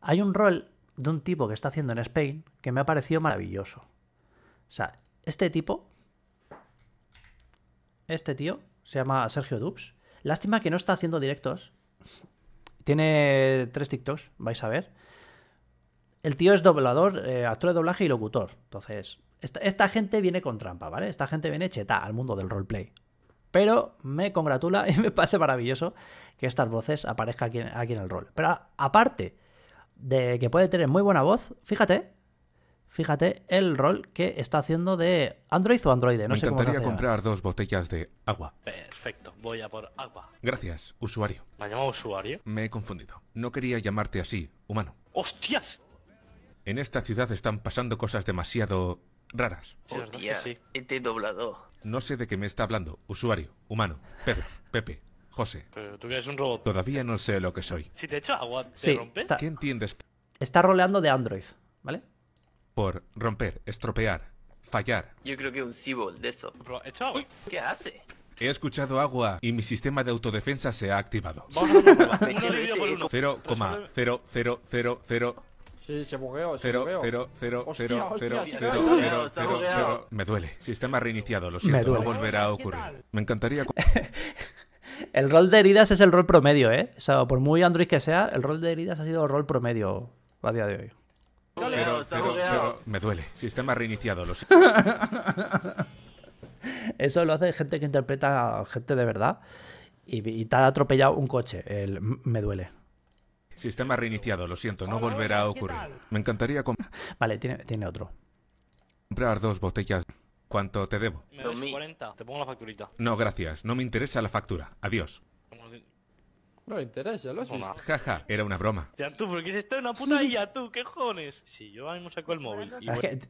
Hay un rol de un tipo que está haciendo en Spain que me ha parecido maravilloso. O sea, este tipo, este tío, se llama Sergio Dubs. Lástima que no está haciendo directos. Tiene tres TikToks, vais a ver. El tío es doblador, eh, actor de doblaje y locutor. Entonces, esta, gente viene con trampa, ¿vale? Esta gente viene cheta al mundo del roleplay. Pero me congratula y me parece maravilloso que estas voces aparezcan aquí en el rol. Pero aparte, de que puede tener muy buena voz, fíjate, fíjate el rol que está haciendo de Android o androide No Me sé encantaría comprar dos botellas de agua. Perfecto, voy a por agua. Gracias, usuario. ¿Me ha llamado usuario? Me he confundido. No quería llamarte así, humano. ¡Hostias! En esta ciudad están pasando cosas demasiado raras. Hostia, sí. doblado. No sé de qué me está hablando, usuario, humano, Pedro, Pepe, José. Pero tú eres un robot. Todavía no sé lo que soy. Si te echo agua, ¿te rompes? ¿Qué entiendes? Está roleando de Android, ¿vale? Por romper, estropear, fallar. Yo creo que un Seabold de eso. ¿Eh? ¿Qué hace? He escuchado agua y mi sistema de autodefensa se ha activado. 0,0000. Sí, se bugueó, se bugueó. Me duele. Sistema reiniciado, lo siento, no volverá a ocurrir. Me encantaría... El rol de heridas es el rol promedio, ¿eh? O sea, por muy Android que sea, el rol de heridas ha sido el rol promedio a día de hoy. me duele. Sistema reiniciado. lo siento. Eso lo hace gente que interpreta a gente de verdad y, te ha atropellado un coche. El, me duele. Sistema reiniciado, lo siento, no volverá a ocurrir. Me encantaría comprar. Vale, tiene, tiene otro. Comprar dos botellas. ¿Cuánto te debo? ¿Me 40? Te pongo la facturita. No, gracias. No me interesa la factura. Adiós. No me interesa, lo has visto. Jaja, era una broma. Ya tú, qué es esto una puta IA, tú, qué jones. Si yo ahora mismo saco el móvil.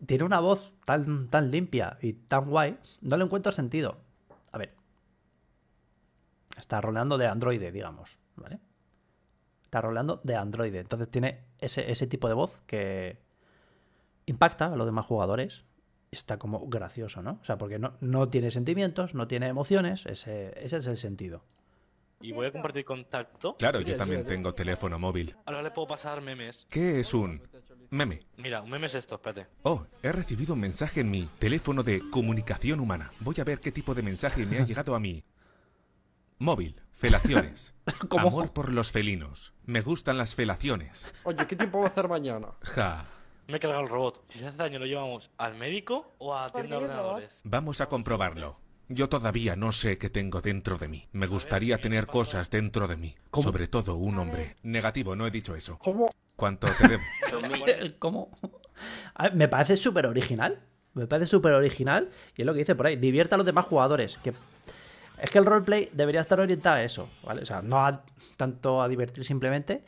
tiene una voz tan, tan limpia y tan guay, no le encuentro sentido. A ver. Está roleando de Android, digamos, ¿vale? Está roleando de Android. Entonces tiene ese, ese tipo de voz que impacta a los demás jugadores está como gracioso, ¿no? O sea, porque no, tiene sentimientos, no tiene emociones, ese, es el sentido. Y voy a compartir contacto. Claro, yo también eh, tengo teléfono móvil. Ahora le puedo pasar memes. ¿Qué es un meme? Mira, un meme es esto, espérate. Oh, he recibido un mensaje en mi teléfono de comunicación humana. Voy a ver qué tipo de mensaje me ha llegado a mí. Móvil, felaciones. Amor por los felinos. Me gustan las felaciones. Oye, ¿qué tiempo va a hacer mañana? Ja. Me he cargado el robot. Si se hace daño, ¿lo llevamos al médico o a tienda de ordenadores? Vamos a comprobarlo. Yo todavía no sé qué tengo dentro de mí. Me gustaría tener cosas dentro de mí. Sobre todo un hombre. Negativo, no he dicho eso. ¿Cómo? ¿Cuánto me parece súper original. Me parece súper original. Y es lo que dice por ahí. Divierta a los demás jugadores. Que... Es que el roleplay debería estar orientado a eso, ¿vale? O sea, no tanto a divertir simplemente,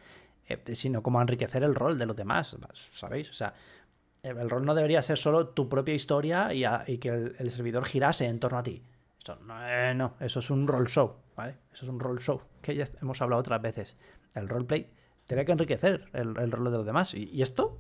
eh, sino como enriquecer el rol de los demás, ¿sabéis? O sea, el rol no debería ser solo tu propia historia y, que el, servidor girase en torno a ti. Eso no, eh, eso es un role show, ¿vale? Eso es un role show, que ya hemos hablado otras veces. El roleplay tiene que enriquecer el, rol de los demás. Y, esto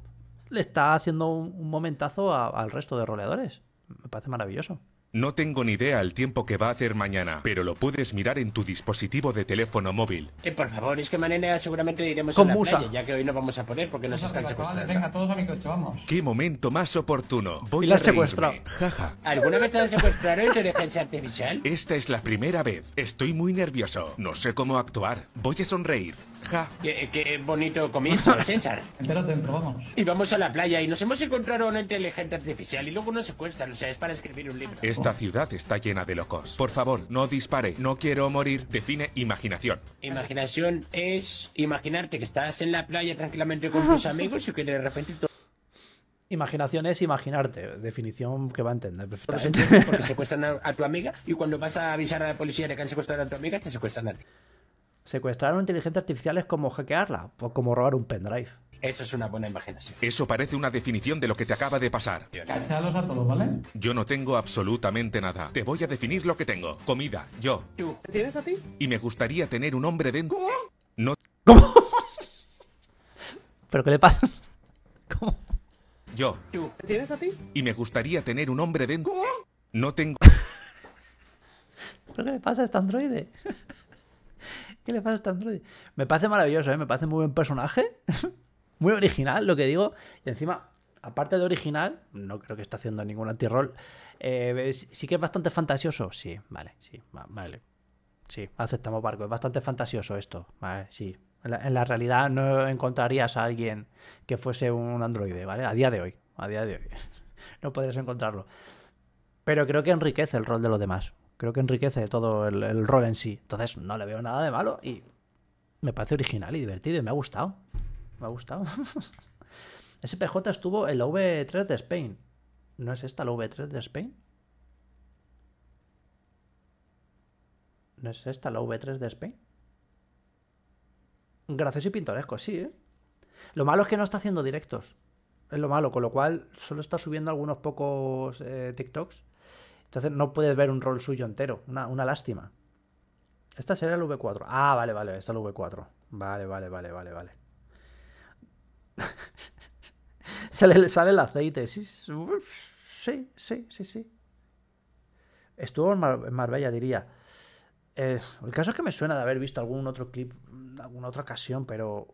le está haciendo un, momentazo al resto de roleadores. Me parece maravilloso. No tengo ni idea el tiempo que va a hacer mañana, pero lo puedes mirar en tu dispositivo de teléfono móvil. Eh, por favor, es que mañana seguramente iremos Con a la musa. Playa, ya que hoy no vamos a poner porque nos están secuestrando. Venga, todos a mi coche, vamos. Qué momento más oportuno. Voy y la a secuestrado. Jaja. ¿Alguna vez te han secuestrado inteligencia artificial? Esta es la primera vez. Estoy muy nervioso. No sé cómo actuar. Voy a sonreír. Qué, bonito comienzo, César. dentro, probamos. Y vamos a la playa y nos hemos encontrado una inteligencia artificial y luego nos secuestran. O sea, es para escribir un libro. Esta ciudad está llena de locos. Por favor, no dispare. No quiero morir. Define imaginación. Imaginación es imaginarte que estás en la playa tranquilamente con tus amigos y que de repente Imaginación es imaginarte, definición que va a entender perfectamente. Porque secuestran a, a tu amiga y cuando vas a avisar a la policía de que han secuestrado a tu amiga, te secuestran a ti. Secuestrar a una inteligencia artificial es como hackearla, O como robar un pendrive. Eso es una buena imaginación. Eso parece una definición de lo que te acaba de pasar. ¿vale? Yo no tengo absolutamente nada. Te voy a definir lo que tengo. Comida, yo. ¿Tú? ¿Tienes a ti? Y me gustaría tener un hombre dentro... ¿Cómo? No... ¿Cómo? ¿Pero qué le pasa? ¿Cómo? Yo. ¿Tú? ¿Tienes a ti? Y me gustaría tener un hombre dentro... ¿Cómo? No tengo... ¿Pero qué le pasa a este androide? ¿Qué le pasa a este androide? Me parece maravilloso, ¿eh? Me parece muy buen personaje. muy original, lo que digo. Y encima, aparte de original, no creo que esté haciendo ningún anti-roll. Eh, sí que es bastante fantasioso. Sí, vale, sí, vale. Sí, aceptamos barco. Es bastante fantasioso esto. Vale, sí. En la, realidad no encontrarías a alguien que fuese un androide, ¿vale? A día de hoy. A día de hoy. no podrías encontrarlo. Pero creo que enriquece el rol de los demás creo que enriquece todo el, rol en sí. Entonces no le veo nada de malo y me parece original y divertido y me ha gustado. Me ha gustado. SPJ estuvo en la V3 de Spain. ¿No es esta la V3 de Spain? ¿No es esta la V3 de Spain? Gracias y pintoresco, sí, ¿eh? Lo malo es que no está haciendo directos. Es lo malo, con lo cual solo está subiendo algunos pocos eh, TikToks. Entonces no puedes ver un rol suyo entero. Una, lástima. Esta será el V4. Ah, vale, vale, esta es el V4. Vale, vale, vale, vale, vale. Se le sale el aceite. Sí, sí, sí, sí. Estuvo en, Marbella, diría. Eh, el caso es que me suena de haber visto algún otro clip, alguna otra ocasión, pero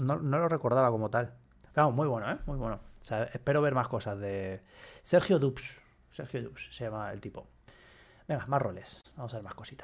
no, lo recordaba como tal. Vamos, muy bueno, ¿eh? Muy bueno. O sea, espero ver más cosas de Sergio Dubs. Sergio Dubs se llama el tipo. Venga, más roles. Vamos a ver más cositas.